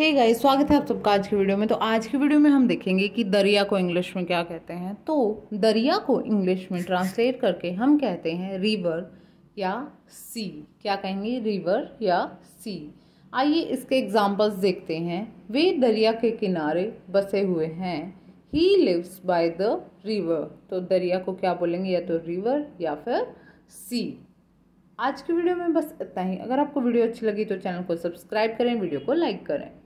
हे hey guys स्वागत है आप सबका आज की वीडियो में तो आज की वीडियो में हम देखेंगे कि दरिया को इंग्लिश में क्या कहते हैं तो दरिया को इंग्लिश में ट्रांसलेट करके हम कहते हैं रिवर या सी क्या कहेंगे रिवर या सी आइए इसके एग्जांपल्स देखते हैं वे दरिया के किनारे बसे हुए हैं he lives by the river तो दरिया को क्या बोलेंगे या तो रिवर या फिर सी आज की वीडियो में बस इतना ही अगर आपको वीडियो अच्छी लगी तो चैनल को सब्सक्राइब करें वीडियो को लाइक करें